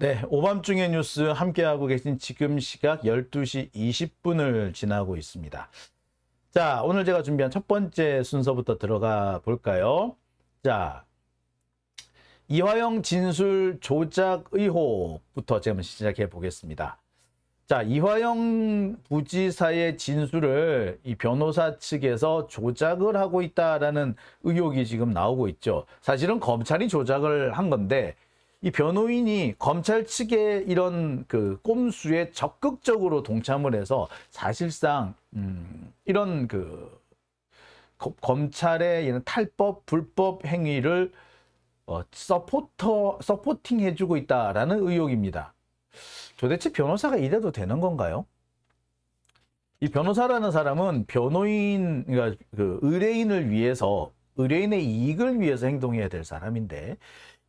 네, 오밤중의 뉴스 함께하고 계신 지금 시각 12시 20분을 지나고 있습니다. 자, 오늘 제가 준비한 첫 번째 순서부터 들어가 볼까요? 자, 이화영 진술 조작 의혹부터 지금 시작해 보겠습니다. 자, 이화영 부지사의 진술을 이 변호사 측에서 조작을 하고 있다라는 의혹이 지금 나오고 있죠. 사실은 검찰이 조작을 한 건데 이 변호인이 검찰 측의 이런 그 꼼수에 적극적으로 동참을 해서 사실상 음 이런 그 검찰의 이런 탈법 불법 행위를 어 서포터 서포팅 해주고 있다라는 의혹입니다. 도대체 변호사가 이래도 되는 건가요? 이 변호사라는 사람은 변호인 그러니까 그 의뢰인을 위해서 의뢰인의 이익을 위해서 행동해야 될 사람인데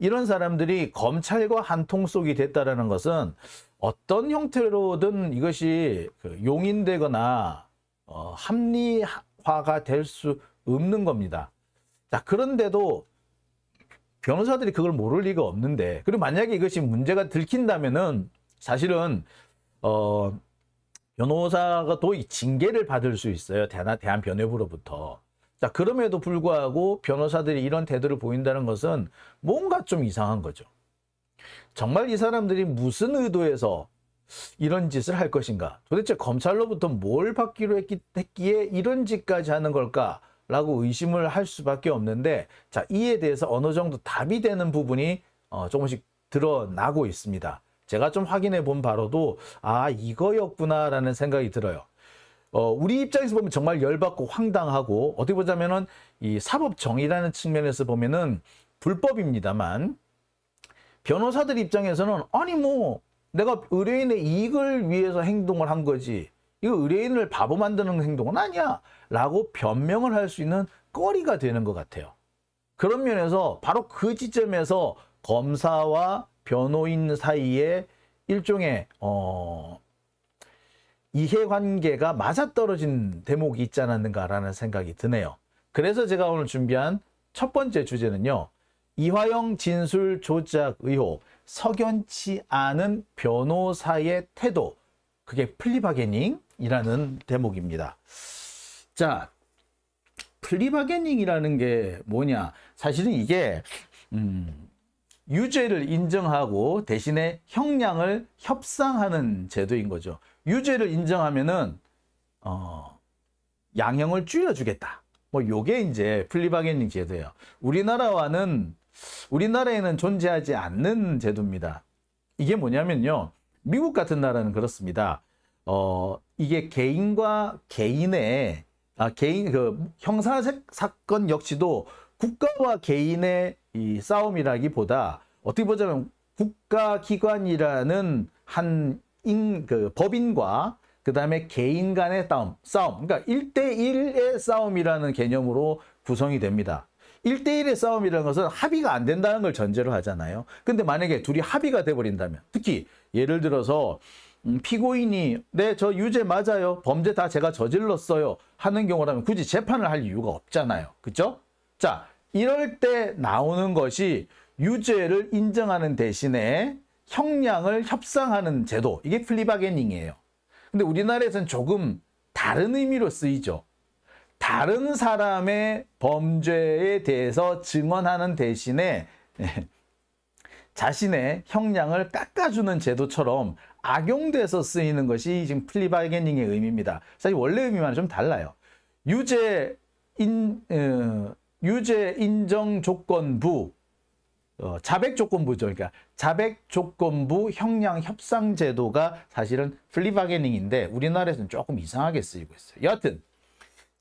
이런 사람들이 검찰과 한통속이 됐다라는 것은 어떤 형태로든 이것이 그 용인되거나 어, 합리화가 될 수 없는 겁니다. 자, 그런데도 변호사들이 그걸 모를 리가 없는데 그리고 만약에 이것이 문제가 들킨다면은 사실은 어 변호사가 또 징계를 받을 수 있어요. 대 대한 변협으로부터. 자, 그럼에도 불구하고 변호사들이 이런 태도를 보인다는 것은 뭔가 좀 이상한 거죠. 정말 이 사람들이 무슨 의도에서 이런 짓을 할 것인가? 도대체 검찰로부터 뭘 받기로 했기, 했기에 이런 짓까지 하는 걸까? 라고 의심을 할 수밖에 없는데 자 이에 대해서 어느 정도 답이 되는 부분이 어, 조금씩 드러나고 있습니다. 제가 좀 확인해 본 바로도 아 이거였구나 라는 생각이 들어요. 어, 우리 입장에서 보면 정말 열받고 황당하고 어떻게 보자면은 이 사법 정의라는 측면에서 보면은 불법입니다만 변호사들 입장에서는 아니 뭐 내가 의뢰인의 이익을 위해서 행동을 한 거지 이거 의뢰인을 바보 만드는 행동은 아니야 라고 변명을 할 수 있는 거리가 되는 것 같아요. 그런 면에서 바로 그 지점에서 검사와 변호인 사이에 일종의 어, 이해관계가 맞아떨어진 대목이 있지 않았는가라는 생각이 드네요. 그래서 제가 오늘 준비한 첫 번째 주제는요. 이화영 진술 조작 의혹, 석연치 않은 변호사의 태도, 그게 플리바게닝이라는 대목입니다. 자, 플리바게닝이라는 게 뭐냐. 사실은 이게 음, 유죄를 인정하고 대신에 형량을 협상하는 제도인 거죠. 유죄를 인정하면은 어, 양형을 줄여주겠다. 뭐 요게 이제 플리바게닝 제도예요. 우리나라와는 우리나라에는 존재하지 않는 제도입니다. 이게 뭐냐면요. 미국 같은 나라는 그렇습니다. 어, 이게 개인과 개인의 아, 개인 그 형사 사건 역시도 국가와 개인의 이 싸움이라기보다 어떻게 보자면 국가 기관이라는 한 인, 그 법인과 그 다음에 개인 간의 싸움, 싸움. 그러니까 1대1의 싸움이라는 개념으로 구성이 됩니다. 1대1의 싸움이라는 것은 합의가 안 된다는 걸 전제로 하잖아요. 근데 만약에 둘이 합의가 돼버린다면 특히 예를 들어서 음, 피고인이 네 저 유죄 맞아요 범죄 다 제가 저질렀어요 하는 경우라면 굳이 재판을 할 이유가 없잖아요 그죠 자 이럴 때 나오는 것이 유죄를 인정하는 대신에 형량을 협상하는 제도 이게 플리바게닝이에요. 근데 우리나라에서는 조금 다른 의미로 쓰이죠. 다른 사람의 범죄에 대해서 증언하는 대신에 자신의 형량을 깎아주는 제도처럼 악용돼서 쓰이는 것이 지금 플리바게닝의 의미입니다. 사실 원래 의미와는 좀 달라요. 유죄 인, 어, 유죄 인정 조건부 어, 자백 조건부죠. 그러니까 자백 조건부 형량 협상 제도가 사실은 플리바게닝인데 우리나라에서는 조금 이상하게 쓰이고 있어요. 여하튼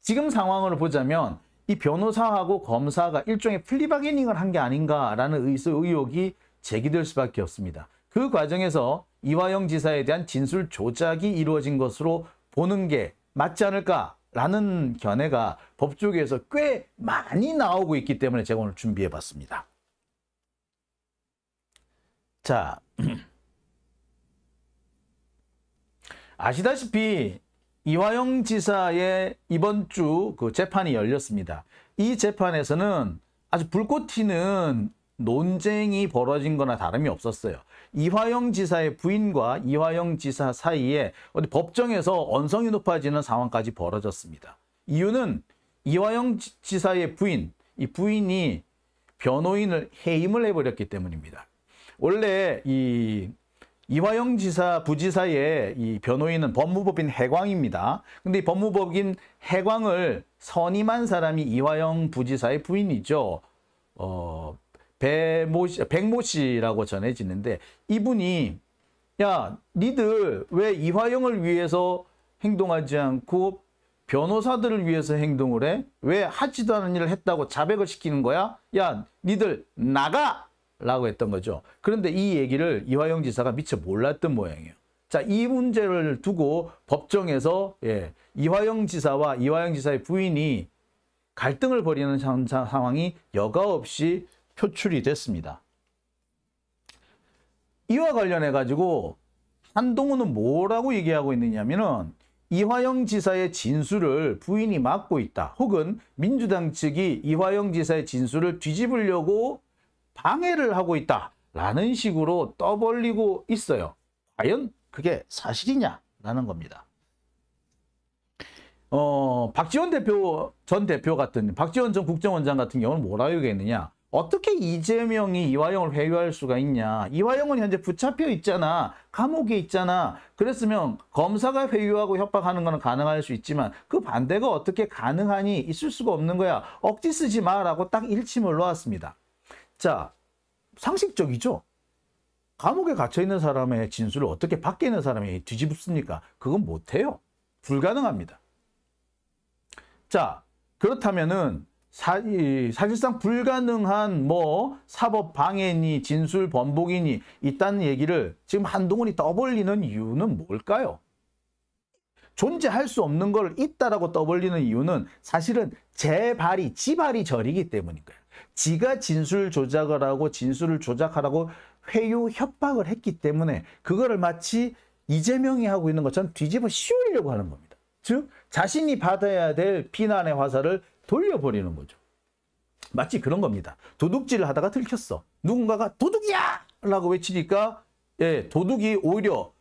지금 상황을 보자면 이 변호사하고 검사가 일종의 플리바게닝을 한 게 아닌가라는 의수 의혹이 제기될 수밖에 없습니다. 그 과정에서 이화영 지사에 대한 진술 조작이 이루어진 것으로 보는 게 맞지 않을까라는 견해가 법조계에서 꽤 많이 나오고 있기 때문에 제가 오늘 준비해 봤습니다. 자, 아시다시피 이화영 지사의 이번 주 그 재판이 열렸습니다. 이 재판에서는 아주 불꽃 튀는 논쟁이 벌어진 거나 다름이 없었어요. 이화영 지사의 부인과 이화영 지사 사이에 어디 법정에서 언성이 높아지는 상황까지 벌어졌습니다. 이유는 이화영 지사의 부인, 이 부인이 변호인을 해임을 해버렸기 때문입니다. 원래 이 이화영 지사, 부지사의 이 변호인은 법무법인 해광입니다. 근데 이 법무법인 해광을 선임한 사람이 이화영 부지사의 부인이죠. 어, 배모 씨, 백모 씨라고 전해지는데 이분이 야, 니들 왜 이화영을 위해서 행동하지 않고 변호사들을 위해서 행동을 해? 왜 하지도 않은 일을 했다고 자백을 시키는 거야? 야, 니들 나가! 라고 했던 거죠. 그런데 이 얘기를 이화영 지사가 미처 몰랐던 모양이에요. 자, 이 문제를 두고 법정에서 예, 이화영 지사와 이화영 지사의 부인이 갈등을 벌이는 상황이 여가 없이 표출이 됐습니다. 이와 관련해 가지고 한동훈은 뭐라고 얘기하고 있느냐면은 이화영 지사의 진술을 부인이 막고 있다. 혹은 민주당 측이 이화영 지사의 진술을 뒤집으려고 방해를 하고 있다라는 식으로 떠벌리고 있어요. 과연 그게 사실이냐라는 겁니다. 어, 박지원 대표 전 대표 같은 박지원 전 국정원장 같은 경우는 뭐라고 얘기했느냐? 어떻게 이재명이 이화영을 회유할 수가 있냐? 이화영은 현재 붙잡혀 있잖아. 감옥에 있잖아. 그랬으면 검사가 회유하고 협박하는 건 가능할 수 있지만 그 반대가 어떻게 가능하니? 있을 수가 없는 거야. 억지 쓰지 마라고 딱 일침을 놓았습니다. 자, 상식적이죠? 감옥에 갇혀있는 사람의 진술을 어떻게 밖에 있는 사람이 뒤집습니까? 그건 못해요. 불가능합니다. 자, 그렇다면은 사, 이, 사실상 불가능한 뭐 사법 방해니 진술 번복이니 있다는 얘기를 지금 한동훈이 떠벌리는 이유는 뭘까요? 존재할 수 없는 걸 있다라고 떠벌리는 이유는 사실은 재발이 지발이 절이기 때문인 거예요. 지가 진술 조작을 하고 진술을 조작하라고 회유 협박을 했기 때문에 그거를 마치 이재명이 하고 있는 것처럼 뒤집어 씌우려고 하는 겁니다. 즉 자신이 받아야 될 비난의 화살을 돌려버리는 거죠. 마치 그런 겁니다. 도둑질을 하다가 들켰어. 누군가가 도둑이야! 라고 외치니까 예, 도둑이 오히려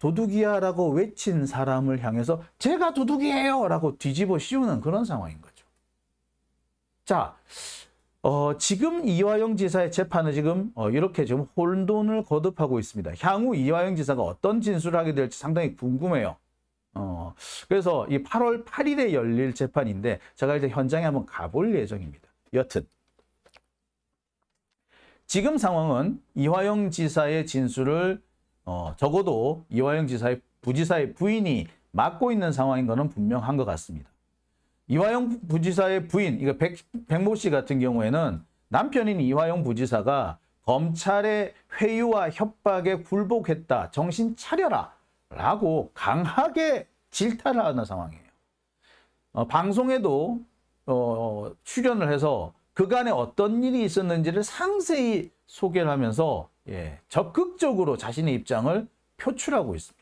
도둑이야 라고 외친 사람을 향해서 제가 도둑이에요 라고 뒤집어 씌우는 그런 상황인 거죠. 자, 어, 지금 이화영 지사의 재판은 지금 어, 이렇게 지금 혼돈을 거듭하고 있습니다. 향후 이화영 지사가 어떤 진술을 하게 될지 상당히 궁금해요. 어, 그래서 이 8월 8일에 열릴 재판인데 제가 이제 현장에 한번 가볼 예정입니다. 여튼 지금 상황은 이화영 지사의 진술을 어, 적어도 이화영 지사의 부지사의 부인이 맡고 있는 상황인 것은 분명한 것 같습니다. 이화영 부지사의 부인, 이거 백, 백모 씨 같은 경우에는 남편인 이화영 부지사가 검찰의 회유와 협박에 굴복했다. 정신 차려라. 라고 강하게 질타를 하는 상황이에요. 어, 방송에도 어, 출연을 해서 그간에 어떤 일이 있었는지를 상세히 소개를 하면서 예, 적극적으로 자신의 입장을 표출하고 있습니다.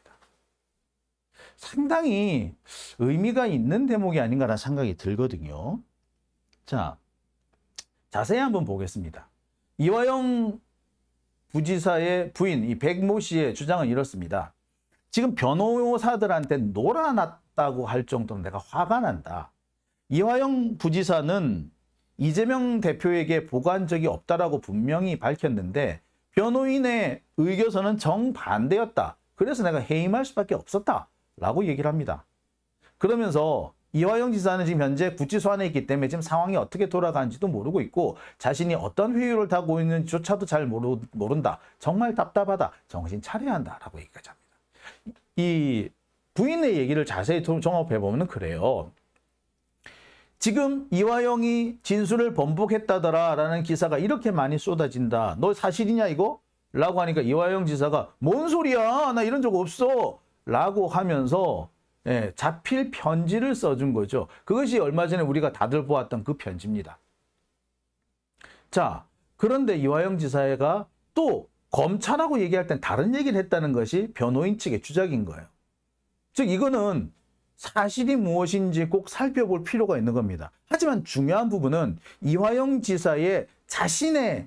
상당히 의미가 있는 대목이 아닌가라는 생각이 들거든요. 자, 자세히 한번 보겠습니다. 이화영 부지사의 부인 이 백모 씨의 주장은 이렇습니다. 지금 변호사들한테 놀아났다고 할 정도로 내가 화가 난다. 이화영 부지사는 이재명 대표에게 보고한 적이 없다라고 분명히 밝혔는데 변호인의 의견서는 정반대였다. 그래서 내가 해임할 수밖에 없었다. 라고 얘기를 합니다. 그러면서 이화영 지사는 지금 현재 구치소 안에 있기 때문에 지금 상황이 어떻게 돌아가는지도 모르고 있고 자신이 어떤 회유를 타고 있는지조차도 잘 모르, 모른다. 정말 답답하다. 정신 차려야 한다라고 얘기까지 합니다. 이 부인의 얘기를 자세히 종합해보면 그래요. 지금 이화영이 진술을 번복했다더라 라는 기사가 이렇게 많이 쏟아진다. 너 사실이냐 이거? 라고 하니까 이화영 지사가 뭔 소리야 나 이런 적 없어 라고 하면서 예, 자필 편지를 써준 거죠. 그것이 얼마 전에 우리가 다들 보았던 그 편지입니다. 자, 그런데 이화영 지사가 또 검찰하고 얘기할 땐 다른 얘기를 했다는 것이 변호인 측의 주작인 거예요. 즉 이거는 사실이 무엇인지 꼭 살펴볼 필요가 있는 겁니다. 하지만 중요한 부분은 이화영 지사의 자신의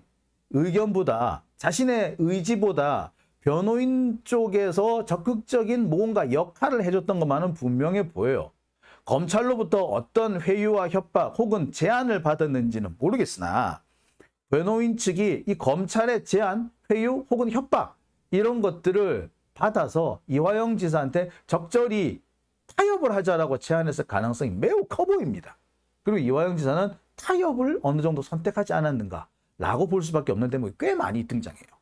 의견보다 자신의 의지보다 변호인 쪽에서 적극적인 뭔가 역할을 해줬던 것만은 분명해 보여요. 검찰로부터 어떤 회유와 협박 혹은 제안을 받았는지는 모르겠으나 변호인 측이 이 검찰의 제안, 회유 혹은 협박 이런 것들을 받아서 이화영 지사한테 적절히 타협을 하자라고 제안했을 가능성이 매우 커 보입니다. 그리고 이화영 지사는 타협을 어느 정도 선택하지 않았는가라고 볼 수밖에 없는 대목이 꽤 많이 등장해요.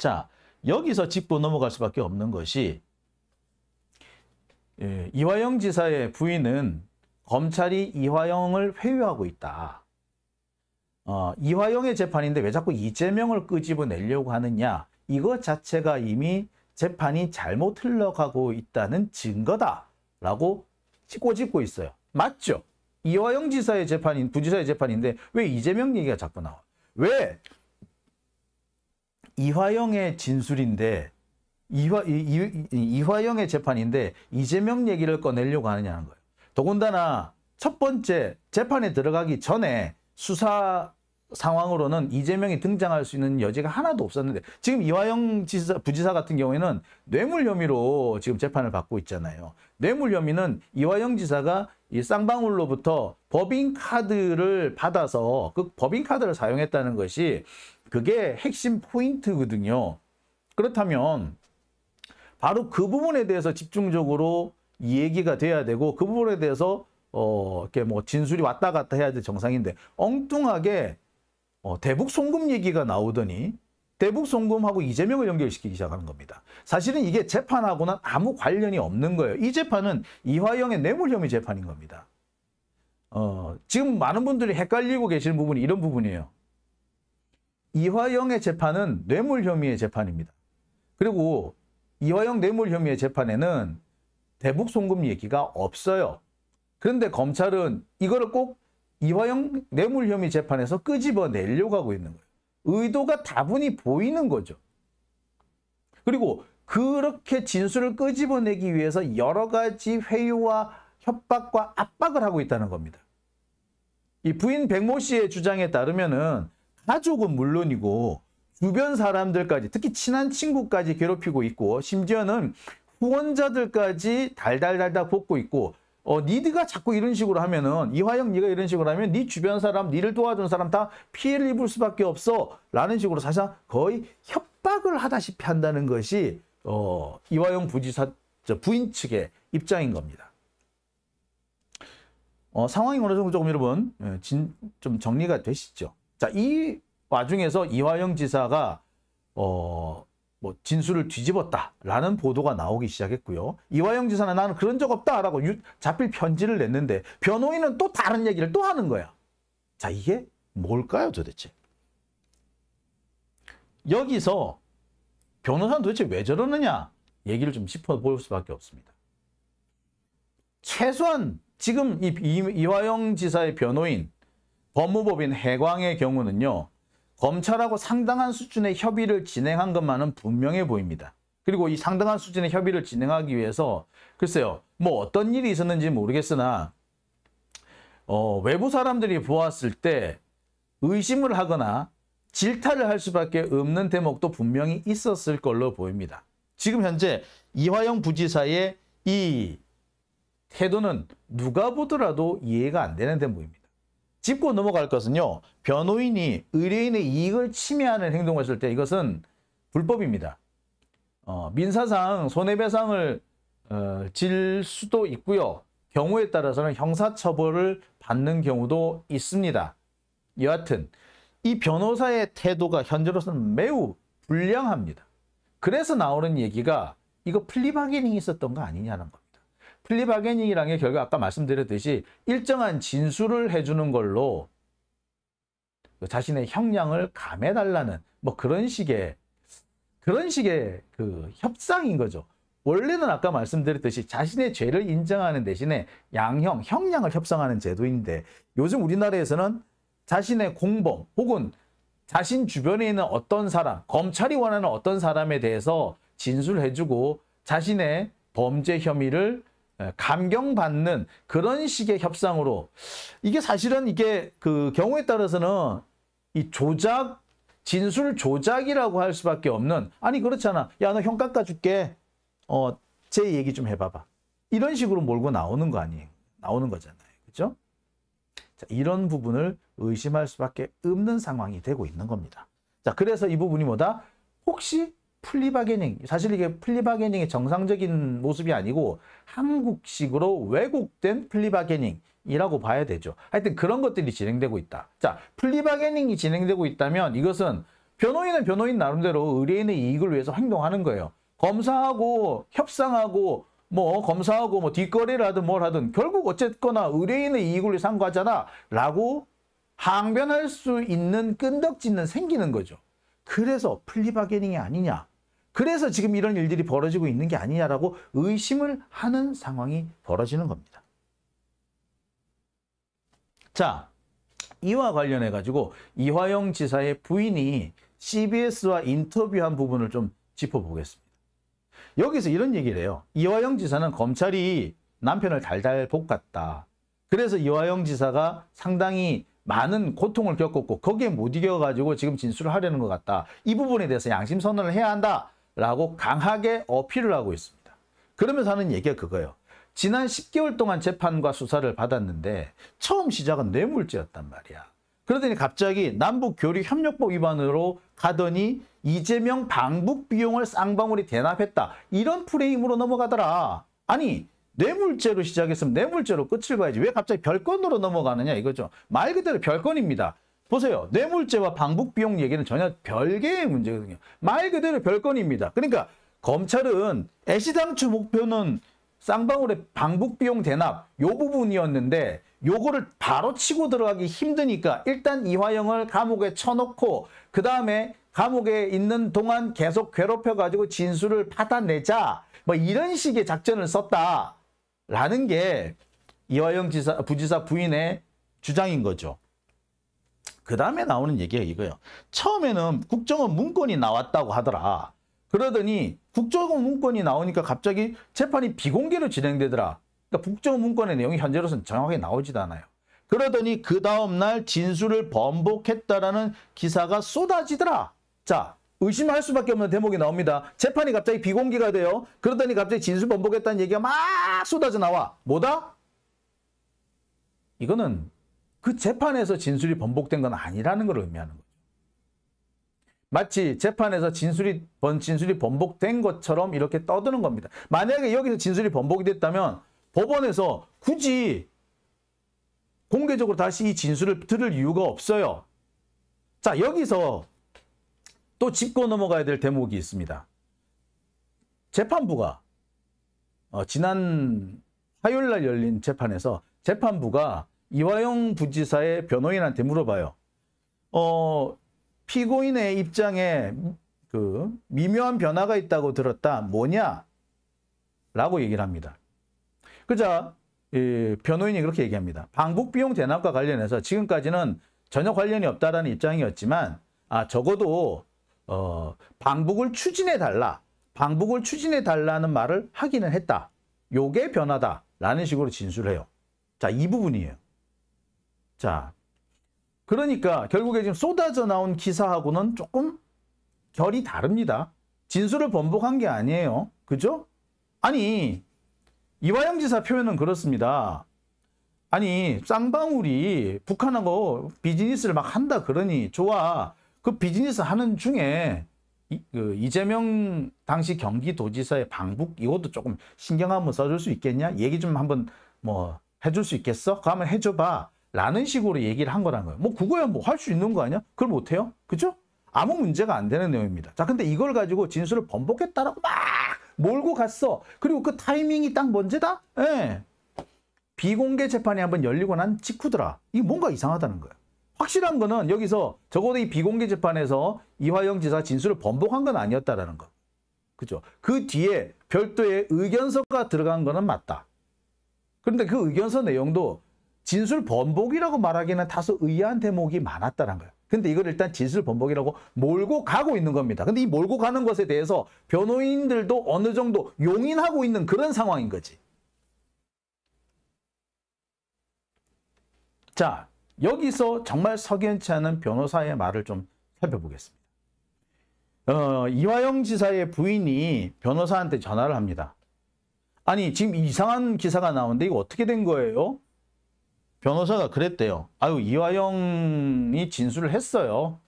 자, 여기서 짚고 넘어갈 수밖에 없는 것이 예, 이화영 지사의 부인은 검찰이 이화영을 회유하고 있다. 어, 이화영의 재판인데 왜 자꾸 이재명을 끄집어내려고 하느냐. 이거 자체가 이미 재판이 잘못 흘러가고 있다는 증거다라고 꼬짚고 있어요. 맞죠? 이화영 지사의 재판인 부지사의 재판인데 왜 이재명 얘기가 자꾸 나와? 왜 이화영의 진술인데 이화, 이, 이 화영의 재판인데 이재명 얘기를 꺼내려고 하느냐는 거예요. 더군다나 첫 번째 재판에 들어가기 전에 수사 상황으로는 이재명이 등장할 수 있는 여지가 하나도 없었는데 지금 이화영 지사, 부지사 같은 경우에는 뇌물 혐의로 지금 재판을 받고 있잖아요. 뇌물 혐의는 이화영 지사가 이 쌍방울로부터 법인카드를 받아서 그 법인카드를 사용했다는 것이 그게 핵심 포인트거든요. 그렇다면 바로 그 부분에 대해서 집중적으로 얘기가 돼야 되고 그 부분에 대해서 어 이렇게 뭐 진술이 왔다 갔다 해야 될 정상인데 엉뚱하게 어 대북 송금 얘기가 나오더니 대북 송금하고 이재명을 연결시키기 시작하는 겁니다. 사실은 이게 재판하고는 아무 관련이 없는 거예요. 이 재판은 이화영의 뇌물 혐의 재판인 겁니다. 어 지금 많은 분들이 헷갈리고 계시는 부분이 이런 부분이에요. 이화영의 재판은 뇌물 혐의의 재판입니다. 그리고 이화영 뇌물 혐의의 재판에는 대북 송금 얘기가 없어요. 그런데 검찰은 이거를 꼭 이화영 뇌물 혐의 재판에서 끄집어내려고 하고 있는 거예요. 의도가 다분히 보이는 거죠. 그리고 그렇게 진술을 끄집어내기 위해서 여러 가지 회유와 협박과 압박을 하고 있다는 겁니다. 이 부인 백모 씨의 주장에 따르면은 가족은 물론이고 주변 사람들까지 특히 친한 친구까지 괴롭히고 있고 심지어는 후원자들까지 달달달달 볶고 있고 어, 니드가 자꾸 이런 식으로 하면은 이화영 니가 이런 식으로 하면 니 주변 사람 니를 도와준 사람 다 피해를 입을 수밖에 없어 라는 식으로 사실상 거의 협박을 하다시피 한다는 것이 어, 이화영 부지사 저 부인 측의 입장인 겁니다. 어, 상황이 어느 정도 조금 여러분 예, 진, 좀 정리가 되시죠? 자, 이 와중에서 이화영 지사가 어, 뭐 진술을 뒤집었다라는 보도가 나오기 시작했고요. 이화영 지사는 나는 그런 적 없다라고 유, 자필 편지를 냈는데 변호인은 또 다른 얘기를 또 하는 거야. 자 이게 뭘까요 도대체? 여기서 변호사는 도대체 왜 저러느냐 얘기를 좀 짚어볼 수밖에 없습니다. 최소한 지금 이, 이, 이화영 지사의 변호인 법무법인 해광의 경우는요. 검찰하고 상당한 수준의 협의를 진행한 것만은 분명해 보입니다. 그리고 이 상당한 수준의 협의를 진행하기 위해서 글쎄요. 뭐 어떤 일이 있었는지 모르겠으나 어, 외부 사람들이 보았을 때 의심을 하거나 질타를 할 수밖에 없는 대목도 분명히 있었을 걸로 보입니다. 지금 현재 이화영 부지사의 이 태도는 누가 보더라도 이해가 안 되는 대목입니다. 짚고 넘어갈 것은요. 변호인이 의뢰인의 이익을 침해하는 행동을 했을 때 이것은 불법입니다. 어, 민사상 손해배상을 어, 질 수도 있고요. 경우에 따라서는 형사처벌을 받는 경우도 있습니다. 여하튼 이 변호사의 태도가 현재로서는 매우 불량합니다. 그래서 나오는 얘기가 이거 플리바게닝이 있었던 거 아니냐는 거예 플리 바게닝이라는 게 결국 아까 말씀드렸듯이 일정한 진술을 해주는 걸로 그 자신의 형량을 감해달라는 뭐 그런 식의 그런 식의 그 협상인 거죠. 원래는 아까 말씀드렸듯이 자신의 죄를 인정하는 대신에 양형, 형량을 협상하는 제도인데 요즘 우리나라에서는 자신의 공범 혹은 자신 주변에 있는 어떤 사람, 검찰이 원하는 어떤 사람에 대해서 진술해주고 자신의 범죄 혐의를 예, 감경받는 그런 식의 협상으로 이게 사실은 이게 그 경우에 따라서는 이 조작 진술 조작이라고 할 수밖에 없는 아니 그렇잖아 야 너 형 깎아줄게 어 제 얘기 좀 해봐봐 이런 식으로 몰고 나오는 거 아니에요 나오는 거잖아요 그죠 자, 이런 부분을 의심할 수밖에 없는 상황이 되고 있는 겁니다 자 그래서 이 부분이 뭐다 혹시 플리바게닝, 사실 이게 플리바게닝의 정상적인 모습이 아니고 한국식으로 왜곡된 플리바게닝이라고 봐야 되죠. 하여튼 그런 것들이 진행되고 있다. 자, 플리바게닝이 진행되고 있다면 이것은 변호인은 변호인 나름대로 의뢰인의 이익을 위해서 행동하는 거예요. 검사하고 협상하고 뭐 검사하고 뭐 뒷거래를 하든 뭘 하든 결국 어쨌거나 의뢰인의 이익을 위해서 한 거잖아 하 라고 항변할 수 있는 끈덕지는 생기는 거죠. 그래서 플리바게닝이 아니냐 그래서 지금 이런 일들이 벌어지고 있는 게 아니냐라고 의심을 하는 상황이 벌어지는 겁니다. 자, 이와 관련해 가지고 이화영 지사의 부인이 CBS와 인터뷰한 부분을 좀 짚어보겠습니다. 여기서 이런 얘기를 해요. 이화영 지사는 검찰이 남편을 달달 볶았다. 그래서 이화영 지사가 상당히 많은 고통을 겪었고 거기에 못 이겨가지고 지금 진술을 하려는 것 같다. 이 부분에 대해서 양심 선언을 해야 한다. 라고 강하게 어필을 하고 있습니다. 그러면서 하는 얘기가 그거예요. 지난 10개월 동안 재판과 수사를 받았는데 처음 시작은 뇌물죄였단 말이야. 그러더니 갑자기 남북교류협력법 위반으로 가더니 이재명 방북 비용을 쌍방울이 대납했다. 이런 프레임으로 넘어가더라. 아니 뇌물죄로 시작했으면 뇌물죄로 끝을 봐야지. 왜 갑자기 별건으로 넘어가느냐 이거죠. 말 그대로 별건입니다. 보세요. 뇌물죄와 방북 비용 얘기는 전혀 별개의 문제거든요. 말 그대로 별건입니다. 그러니까 검찰은 애시당초 목표는 쌍방울의 방북 비용 대납 요 부분이었는데 요거를 바로 치고 들어가기 힘드니까 일단 이화영을 감옥에 쳐놓고 그 다음에 감옥에 있는 동안 계속 괴롭혀가지고 진술을 받아내자 뭐 이런 식의 작전을 썼다라는 게 이화영 지사, 부지사 부인의 주장인 거죠. 그 다음에 나오는 얘기가 이거예요. 처음에는 국정원 문건이 나왔다고 하더라. 그러더니 국정원 문건이 나오니까 갑자기 재판이 비공개로 진행되더라. 그러니까 국정원 문건의 내용이 현재로서는 정확하게 나오지도 않아요. 그러더니 그 다음날 진술을 번복했다라는 기사가 쏟아지더라. 자, 의심할 수밖에 없는 대목이 나옵니다. 재판이 갑자기 비공개가 돼요. 그러더니 갑자기 진술 번복했다는 얘기가 막 쏟아져 나와. 뭐다? 이거는 그 재판에서 진술이 번복된 건 아니라는 걸 의미하는 거죠. 마치 재판에서 진술이 번 진술이 번복된 것처럼 이렇게 떠드는 겁니다. 만약에 여기서 진술이 번복이 됐다면 법원에서 굳이 공개적으로 다시 이 진술을 들을 이유가 없어요. 자, 여기서 또 짚고 넘어가야 될 대목이 있습니다. 재판부가 어, 지난 화요일 날 열린 재판에서 재판부가 이화영 부지사의 변호인한테 물어봐요. 어, 피고인의 입장에 그 미묘한 변화가 있다고 들었다. 뭐냐? 라고 얘기를 합니다. 그자 예, 변호인이 그렇게 얘기합니다. 방북비용 대납과 관련해서 지금까지는 전혀 관련이 없다라는 입장이었지만 아 적어도 어, 방북을 추진해 달라. 방북을 추진해 달라는 말을 하기는 했다. 요게 변화다라는 식으로 진술해요. 자, 이 부분이에요. 자, 그러니까 결국에 지금 쏟아져 나온 기사하고는 조금 결이 다릅니다. 진술을 번복한 게 아니에요. 그죠? 아니, 이화영 지사 표현은 그렇습니다. 아니, 쌍방울이 북한하고 비즈니스를 막 한다 그러니 좋아. 그 비즈니스 하는 중에 이, 그 이재명 당시 경기도지사의 방북 이것도 조금 신경 한번 써줄 수 있겠냐? 얘기 좀 한번 뭐 해줄 수 있겠어? 그 한번 해줘봐. 라는 식으로 얘기를 한 거란 거예요. 뭐 그거야 뭐 할 수 있는 거 아니야? 그걸 못해요? 그죠? 아무 문제가 안 되는 내용입니다. 자, 근데 이걸 가지고 진술을 번복했다라고 막 몰고 갔어. 그리고 그 타이밍이 딱 뭔지다? 예. 비공개 재판이 한번 열리고 난 직후더라. 이게 뭔가 이상하다는 거예요. 확실한 거는 여기서 적어도 이 비공개 재판에서 이화영 지사 진술을 번복한 건 아니었다라는 거. 그죠? 그 뒤에 별도의 의견서가 들어간 거는 맞다. 그런데 그 의견서 내용도 진술 번복이라고 말하기는 다소 의아한 대목이 많았다는 거예요. 근데 이걸 일단 진술 번복이라고 몰고 가고 있는 겁니다. 근데 이 몰고 가는 것에 대해서 변호인들도 어느 정도 용인하고 있는 그런 상황인 거지. 자, 여기서 정말 석연치 않은 변호사의 말을 좀 살펴보겠습니다. 어, 이화영 지사의 부인이 변호사한테 전화를 합니다. 아니, 지금 이상한 기사가 나오는데 이거 어떻게 된 거예요? 변호사가 그랬대요. 아유 이화영이 진술을 했어요.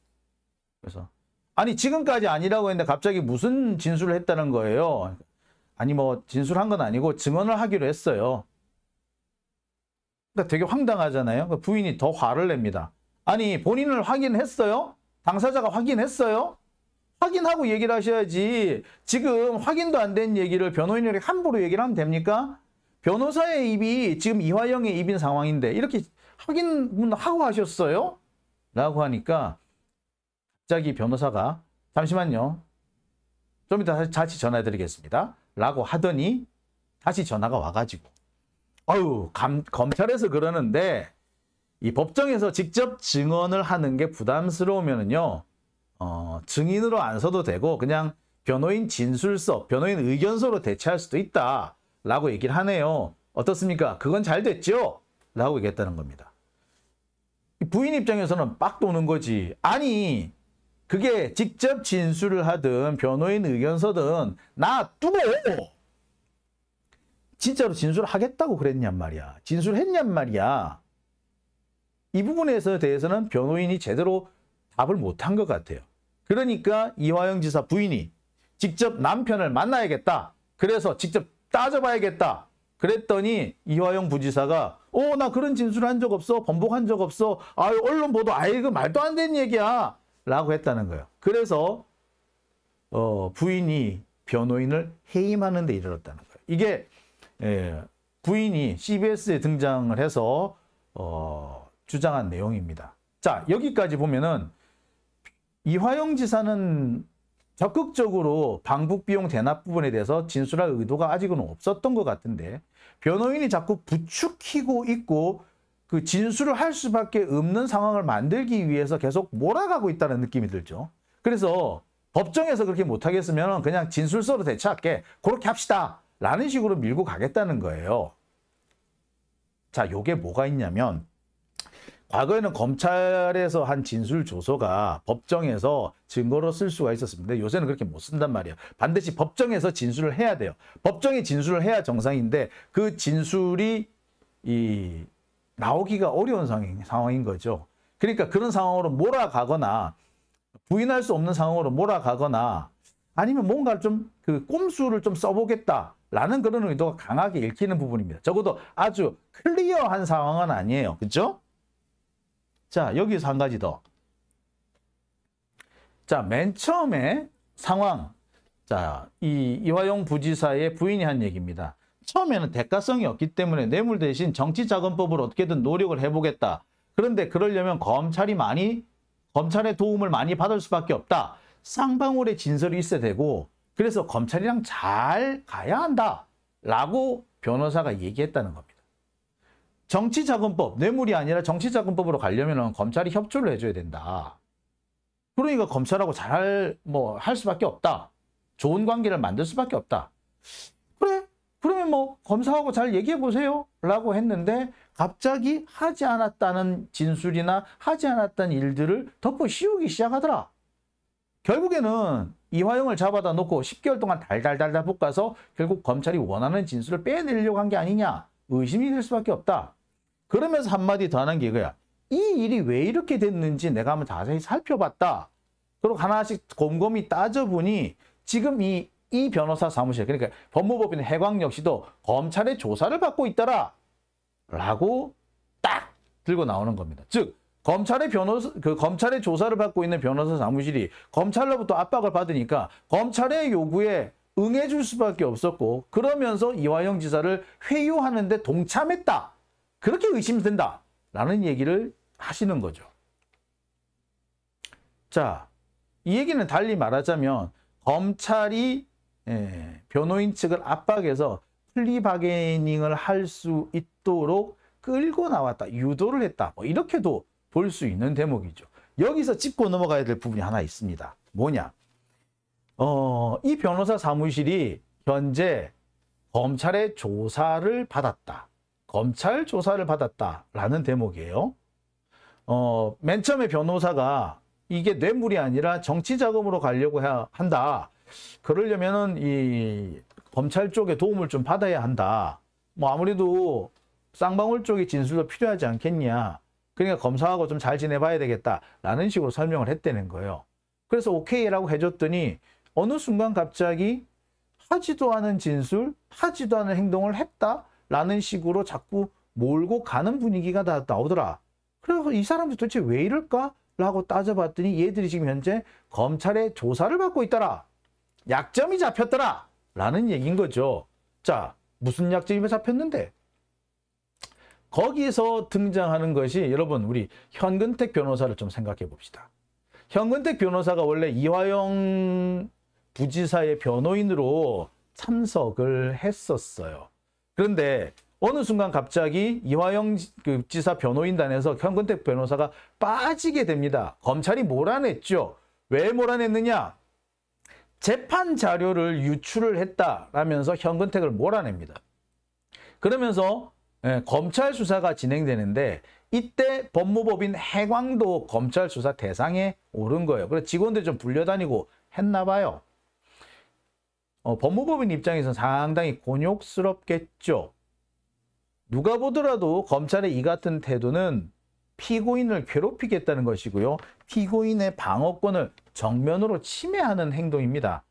그래서 아니 지금까지 아니라고 했는데 갑자기 무슨 진술을 했다는 거예요. 아니 뭐 진술한 건 아니고 증언을 하기로 했어요. 그러니까 되게 황당하잖아요. 그 부인이 더 화를 냅니다. 아니 본인을 확인했어요? 당사자가 확인했어요? 확인하고 얘기를 하셔야지 지금 확인도 안 된 얘기를 변호인에게 함부로 얘기를 하면 됩니까? 변호사의 입이 지금 이화영의 입인 상황인데 이렇게 확인 하고 하셨어요? 라고 하니까 갑자기 변호사가 잠시만요. 좀 이따 다시 전화드리겠습니다. 라고 하더니 다시 전화가 와가지고 어유 감, 검찰에서 그러는데 이 법정에서 직접 증언을 하는 게 부담스러우면은요 어, 증인으로 안 써도 되고 그냥 변호인 진술서, 변호인 의견서로 대체할 수도 있다. 라고 얘기를 하네요. 어떻습니까? 그건 잘 됐죠? 라고 얘기했다는 겁니다. 부인 입장에서는 빡 도는 거지. 아니, 그게 직접 진술을 하든 변호인 의견서든 나두고 진짜로 진술하겠다고 그랬냔 말이야. 진술했냔 말이야. 이부분에 대해서는 변호인이 제대로 답을 못 한 것 같아요. 그러니까 이화영 지사 부인이 직접 남편을 만나야겠다. 그래서 직접 따져봐야겠다. 그랬더니 이화영 부지사가 어나 그런 진술한 적 없어 번복한 적 없어 아유 언론 보도 아이그 말도 안 되는 얘기야 라고 했다는 거예요. 그래서 어, 부인이 변호인을 해임하는 데 이르렀다는 거예요. 이게 예, 부인이 CBS에 등장을 해서 어, 주장한 내용입니다. 자 여기까지 보면은 이화영 지사는 적극적으로 방북 비용 대납 부분에 대해서 진술할 의도가 아직은 없었던 것 같은데 변호인이 자꾸 부추기고 있고 그 진술을 할 수밖에 없는 상황을 만들기 위해서 계속 몰아가고 있다는 느낌이 들죠. 그래서 법정에서 그렇게 못하겠으면 그냥 진술서로 대처할게 그렇게 합시다. 라는 식으로 밀고 가겠다는 거예요. 자, 요게 뭐가 있냐면 과거에는 검찰에서 한 진술 조서가 법정에서 증거로 쓸 수가 있었습니다. 요새는 그렇게 못 쓴단 말이에요. 반드시 법정에서 진술을 해야 돼요. 법정에 진술을 해야 정상인데 그 진술이 이 나오기가 어려운 상황, 상황인 거죠. 그러니까 그런 상황으로 몰아가거나 부인할 수 없는 상황으로 몰아가거나 아니면 뭔가 좀그 꼼수를 좀 써보겠다 라는 그런 의도가 강하게 읽히는 부분입니다. 적어도 아주 클리어한 상황은 아니에요. 그렇죠? 자, 여기서 한 가지 더. 자, 맨 처음에 상황. 자, 이 이화용 부지사의 부인이 한 얘기입니다. 처음에는 대가성이 없기 때문에 뇌물 대신 정치자금법을 어떻게든 노력을 해보겠다. 그런데 그러려면 검찰이 많이, 검찰의 도움을 많이 받을 수밖에 없다. 쌍방울의 진설이 있어야 되고, 그래서 검찰이랑 잘 가야 한다. 라고 변호사가 얘기했다는 겁니다. 정치자금법, 뇌물이 아니라 정치자금법으로 가려면 검찰이 협조를 해줘야 된다. 그러니까 검찰하고 잘할 뭐할 수밖에 없다. 좋은 관계를 만들 수밖에 없다. 그래? 그러면 뭐 검사하고 잘 얘기해 보세요. 라고 했는데 갑자기 하지 않았다는 진술이나 하지 않았던 일들을 덮어 씌우기 시작하더라. 결국에는 이화영을 잡아다 놓고 10개월 동안 달달달달 볶아서 결국 검찰이 원하는 진술을 빼내려고 한 게 아니냐 의심이 될 수밖에 없다. 그러면서 한마디 더 하는 게 이거야. 이 일이 왜 이렇게 됐는지 내가 한번 자세히 살펴봤다. 그리고 하나씩 곰곰이 따져보니 지금 이, 이 변호사 사무실, 그러니까 법무법인 해광 역시도 검찰의 조사를 받고 있더라. 라고 딱 들고 나오는 겁니다. 즉, 검찰의 변호사, 그 검찰의 조사를 받고 있는 변호사 사무실이 검찰로부터 압박을 받으니까 검찰의 요구에 응해줄 수밖에 없었고, 그러면서 이화영 지사를 회유하는데 동참했다. 그렇게 의심된다. 라는 얘기를 하시는 거죠. 자, 이 얘기는 달리 말하자면 검찰이 예, 변호인 측을 압박해서 플리바게닝을 할 수 있도록 끌고 나왔다. 유도를 했다. 뭐 이렇게도 볼 수 있는 대목이죠. 여기서 짚고 넘어가야 될 부분이 하나 있습니다. 뭐냐? 어, 이 변호사 사무실이 현재 검찰의 조사를 받았다. 검찰 조사를 받았다라는 대목이에요. 어, 맨 처음에 변호사가 이게 뇌물이 아니라 정치 자금으로 가려고 한다. 그러려면은 이 검찰 쪽에 도움을 좀 받아야 한다. 뭐 아무래도 쌍방울 쪽의 진술도 필요하지 않겠냐. 그러니까 검사하고 좀 잘 지내봐야 되겠다라는 식으로 설명을 했다는 거예요. 그래서 오케이라고 해줬더니 어느 순간 갑자기 하지도 않은 진술, 하지도 않은 행동을 했다? 라는 식으로 자꾸 몰고 가는 분위기가 다 나오더라. 그래서 이 사람들 도대체 왜 이럴까? 라고 따져봤더니 얘들이 지금 현재 검찰의 조사를 받고 있더라. 약점이 잡혔더라. 라는 얘기인 거죠. 자, 무슨 약점이 잡혔는데? 거기에서 등장하는 것이 여러분 우리 현근택 변호사를 좀 생각해 봅시다. 현근택 변호사가 원래 이화영 부지사의 변호인으로 참석을 했었어요. 그런데 어느 순간 갑자기 이화영 그 지사 변호인단에서 현근택 변호사가 빠지게 됩니다. 검찰이 몰아냈죠. 왜 몰아냈느냐? 재판 자료를 유출을 했다라면서 현근택을 몰아냅니다. 그러면서 예, 검찰 수사가 진행되는데 이때 법무법인 해광도 검찰 수사 대상에 오른 거예요. 그래서 직원들 좀 불려다니고 했나 봐요. 어, 법무법인 입장에선 상당히 곤욕스럽겠죠. 누가 보더라도 검찰의 이 같은 태도는 피고인을 괴롭히겠다는 것이고요. 피고인의 방어권을 정면으로 침해하는 행동입니다.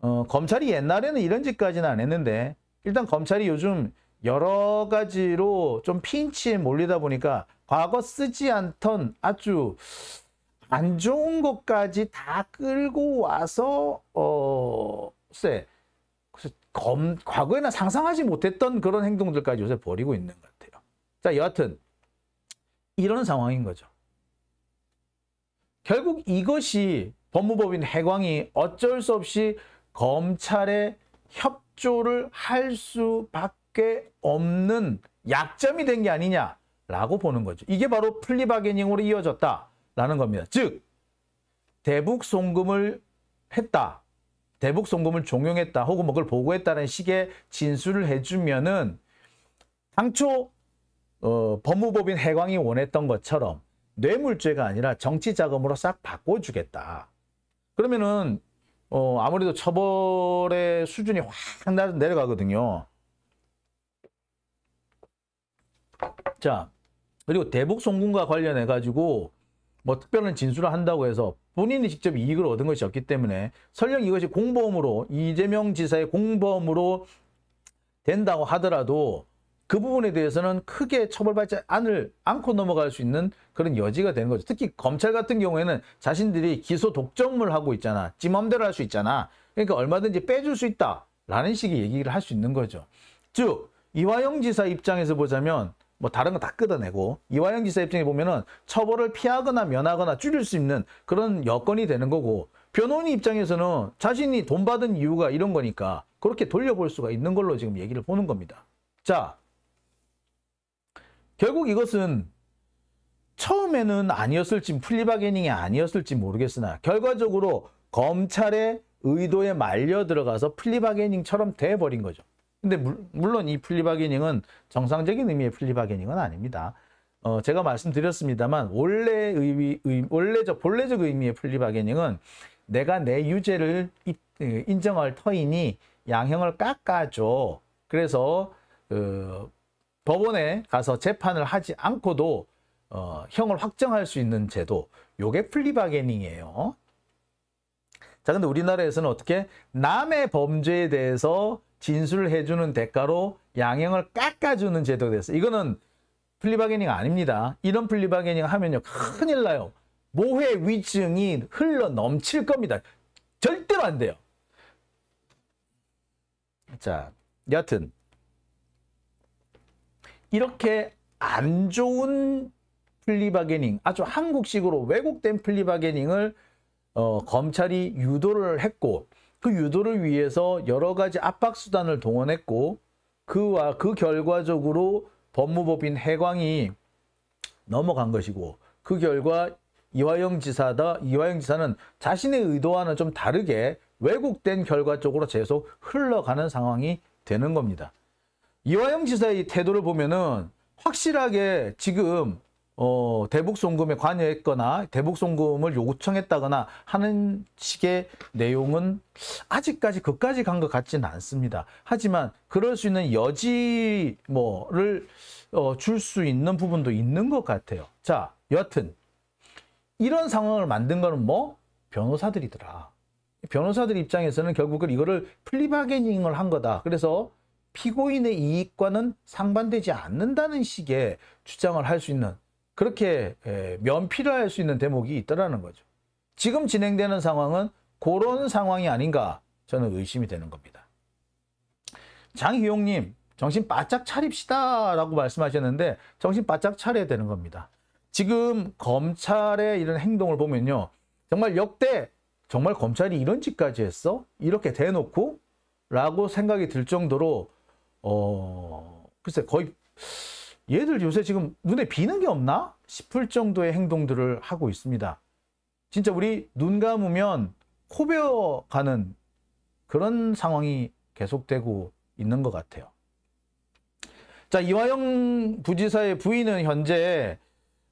어, 검찰이 옛날에는 이런 짓까지는 안 했는데 일단 검찰이 요즘 여러 가지로 좀 핀치에 몰리다 보니까 과거 쓰지 않던 아주 안 좋은 것까지 다 끌고 와서 어, 세. 그래서 검, 과거에는 상상하지 못했던 그런 행동들까지 요새 벌이고 있는 것 같아요. 자, 여하튼 이런 상황인 거죠. 결국 이것이 법무법인 해광이 어쩔 수 없이 검찰의 협조를 할 수밖에 없는 약점이 된 게 아니냐라고 보는 거죠. 이게 바로 플리바게닝으로 이어졌다라는 겁니다. 즉, 대북 송금을 했다. 대북 송금을 종용했다 혹은 뭐 그걸 보고했다는 식의 진술을 해주면은 당초 어, 법무법인 해광이 원했던 것처럼 뇌물죄가 아니라 정치자금으로 싹 바꿔주겠다. 그러면은 어, 아무래도 처벌의 수준이 확 내려가거든요. 자 그리고 대북 송금과 관련해 가지고 뭐 특별한 진술을 한다고 해서 본인이 직접 이익을 얻은 것이 없기 때문에 설령 이것이 공범으로 이재명 지사의 공범으로 된다고 하더라도 그 부분에 대해서는 크게 처벌받지 않을 않고 넘어갈 수 있는 그런 여지가 되는 거죠. 특히 검찰 같은 경우에는 자신들이 기소 독점을 하고 있잖아. 지 맘대로 할 수 있잖아. 그러니까 얼마든지 빼줄 수 있다라는 식의 얘기를 할 수 있는 거죠. 즉 이화영 지사 입장에서 보자면 뭐 다른 거 다 끄어내고 이화영 기사 입장에 보면은 처벌을 피하거나 면하거나 줄일 수 있는 그런 여건이 되는 거고 변호인 입장에서는 자신이 돈 받은 이유가 이런 거니까 그렇게 돌려볼 수가 있는 걸로 지금 얘기를 보는 겁니다. 자, 결국 이것은 처음에는 아니었을지 플리바게닝이 아니었을지 모르겠으나 결과적으로 검찰의 의도에 말려 들어가서 플리바게닝처럼 돼버린 거죠. 근데 물, 물론 이플리바게닝은 정상적인 의미의 플리바게닝은 아닙니다. 어, 제가 말씀드렸습니다만 원래 의미, 의, 원래적 본래적 의미의 플리바게닝은 내가 내 유죄를 그 인정할 터이니 양형을 깎아줘. 그래서 그 법원에 가서 재판을 하지 않고도 어, 형을 확정할 수 있는 제도. 요게 플리바게닝이에요. 자, 근데 우리나라에서는 어떻게 남의 범죄에 대해서 진술해주는 대가로 양형을 깎아주는 제도가 됐어요. 이거는 플리바게닝 아닙니다. 이런 플리바게닝 하면요. 큰일 나요. 모해 위증이 흘러 넘칠 겁니다. 절대로 안 돼요. 자, 여튼 이렇게 안 좋은 플리바게닝, 아주 한국식으로 왜곡된 플리바게닝을 어, 검찰이 유도를 했고 그 유도를 위해서 여러 가지 압박 수단을 동원했고 그와 그 결과적으로 법무법인 해광이 넘어간 것이고 그 결과 이화영 지사다 이화영 지사는 자신의 의도와는 좀 다르게 왜곡된 결과 쪽으로 계속 흘러가는 상황이 되는 겁니다. 이화영 지사의 태도를 보면은 확실하게 지금 어, 대북송금에 관여했거나 대북송금을 요청했다거나 하는 식의 내용은 아직까지 그까지 간 것 같지는 않습니다. 하지만 그럴 수 있는 여지 뭐를 어, 줄 수 있는 부분도 있는 것 같아요. 자, 여튼 이런 상황을 만든 거는 뭐 변호사들이더라. 변호사들 입장에서는 결국은 이거를 플리바게닝을 한 거다. 그래서 피고인의 이익과는 상반되지 않는다는 식의 주장을 할 수 있는 그렇게 예, 면필화할 수 있는 대목이 있더라는 거죠. 지금 진행되는 상황은 그런 상황이 아닌가 저는 의심이 되는 겁니다. 장희용님 정신 바짝 차립시다 라고 말씀하셨는데 정신 바짝 차려야 되는 겁니다. 지금 검찰의 이런 행동을 보면요. 정말 역대 정말 검찰이 이런 짓까지 했어? 이렇게 대놓고? 라고 생각이 들 정도로 어 글쎄 거의 얘들 요새 지금 눈에 비는 게 없나 싶을 정도의 행동들을 하고 있습니다. 진짜 우리 눈 감으면 코베어 가는 그런 상황이 계속되고 있는 것 같아요. 자 이화영 부지사의 부인은 현재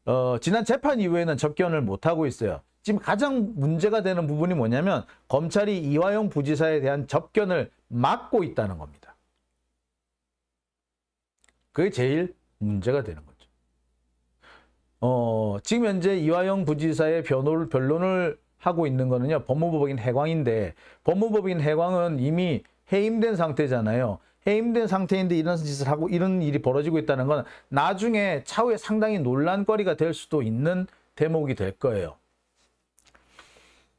어, 지난 재판 이후에는 접견을 못하고 있어요. 지금 가장 문제가 되는 부분이 뭐냐면 검찰이 이화영 부지사에 대한 접견을 막고 있다는 겁니다. 그게 제일 문제가 되는 거죠. 어, 지금 현재 이화영 부지사의 변호를 변론을 하고 있는 거는요. 법무법인 해광인데 법무법인 해광은 이미 해임된 상태잖아요. 해임된 상태인데 이런 짓을 하고 이런 일이 벌어지고 있다는 건 나중에 차후에 상당히 논란거리가 될 수도 있는 대목이 될 거예요.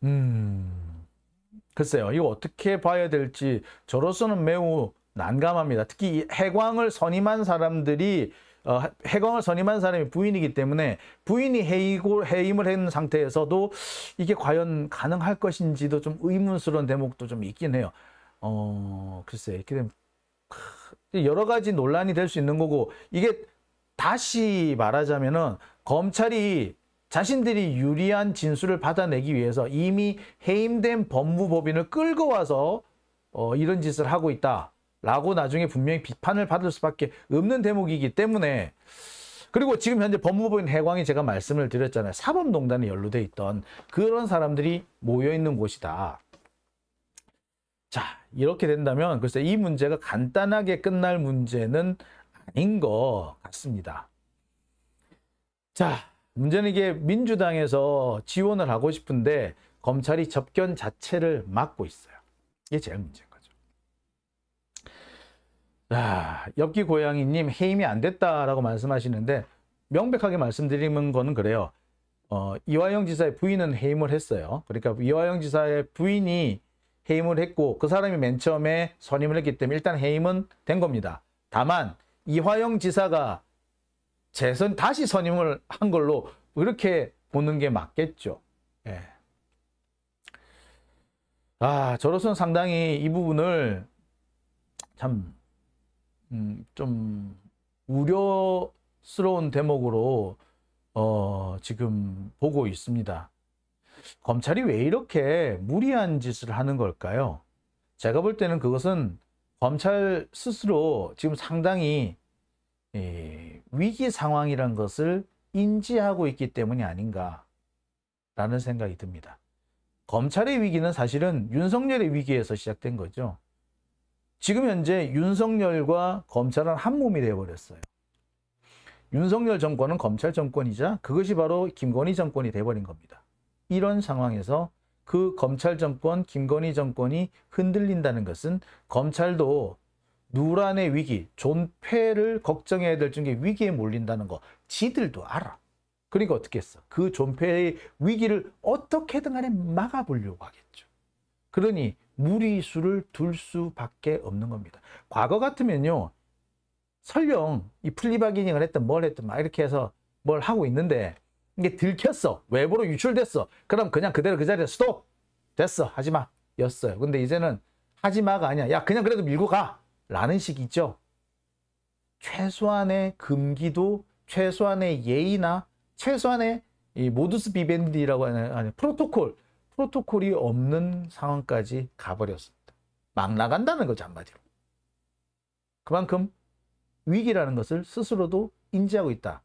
음, 글쎄요. 이거 어떻게 봐야 될지 저로서는 매우 난감합니다. 특히 해광을 선임한 사람들이 어, 해광을 선임한 사람이 부인이기 때문에 부인이 해이고 해임을 한 상태에서도 이게 과연 가능할 것인지도 좀 의문스러운 대목도 좀 있긴 해요. 어 글쎄 이렇게 되면 여러 가지 논란이 될 수 있는 거고 이게 다시 말하자면은 검찰이 자신들이 유리한 진술을 받아내기 위해서 이미 해임된 법무법인을 끌고 와서 어, 이런 짓을 하고 있다. 라고 나중에 분명히 비판을 받을 수밖에 없는 대목이기 때문에 그리고 지금 현재 법무부인 해광이 제가 말씀을 드렸잖아요. 사법농단에 연루돼 있던 그런 사람들이 모여있는 곳이다. 자 이렇게 된다면 글쎄 이 문제가 간단하게 끝날 문제는 아닌 것 같습니다. 자 문제는 이게 민주당에서 지원을 하고 싶은데 검찰이 접견 자체를 막고 있어요. 이게 제일 문제입니다. 자, 엽기 고양이님 해임이 안 됐다라고 말씀하시는데 명백하게 말씀드리는 거는 그래요. 어, 이화영 지사의 부인은 해임을 했어요. 그러니까 이화영 지사의 부인이 해임을 했고 그 사람이 맨 처음에 선임을 했기 때문에 일단 해임은 된 겁니다. 다만 이화영 지사가 재선 다시 선임을 한 걸로 이렇게 보는 게 맞겠죠. 예. 아 저로서는 상당히 이 부분을 참 음, 좀 우려스러운 대목으로 어, 지금 보고 있습니다. 검찰이 왜 이렇게 무리한 짓을 하는 걸까요? 제가 볼 때는 그것은 검찰 스스로 지금 상당히 위기 상황이란 것을 인지하고 있기 때문이 아닌가라는 생각이 듭니다. 검찰의 위기는 사실은 윤석열의 위기에서 시작된 거죠. 지금 현재 윤석열과 검찰은 한 몸이 되어버렸어요. 윤석열 정권은 검찰 정권이자 그것이 바로 김건희 정권이 돼버린 겁니다. 이런 상황에서 그 검찰 정권, 김건희 정권이 흔들린다는 것은 검찰도 누란의 위기, 존폐를 걱정해야 될 중에 위기에 몰린다는 거 지들도 알아. 그러니까 어떻게 했어? 그 존폐의 위기를 어떻게든 간에 막아보려고 하겠죠. 그러니 무리수를 둘 수밖에 없는 겁니다. 과거 같으면요. 설령 이 플리바기닝을 했든 뭘 했든 막 이렇게 해서 뭘 하고 있는데 이게 들켰어. 외부로 유출됐어. 그럼 그냥 그대로 그 자리에 스톱. 됐어. 하지마. 였어요. 근데 이제는 하지마가 아니야. 야 그냥 그래도 밀고 가. 라는 식이 죠 최소한의 금기도 최소한의 예의나 최소한의 이 모두스 비벤디라고 하는 아니, 프로토콜 프로토콜이 없는 상황까지 가버렸습니다. 막 나간다는 거죠 한마디로. 그만큼 위기라는 것을 스스로도 인지하고 있다.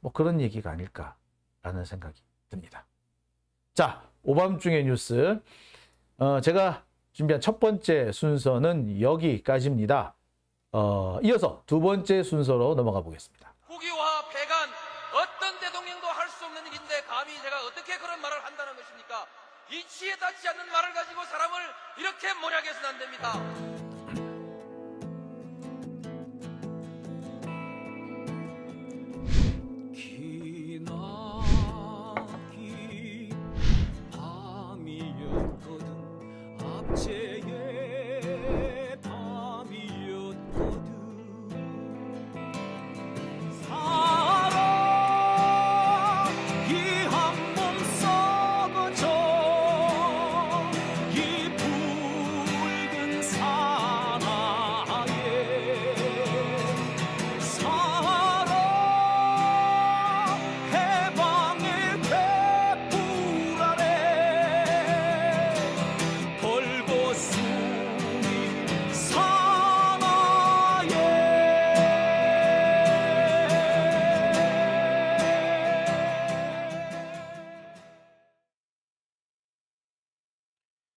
뭐 그런 얘기가 아닐까라는 생각이 듭니다. 자, 오밤중의 뉴스. 어, 제가 준비한 첫 번째 순서는 여기까지입니다. 어, 이어서 두 번째 순서로 넘어가 보겠습니다. 이 치에 닿지 않는 말을 가지고 사람을 이렇게 모략해서는 안 됩니다.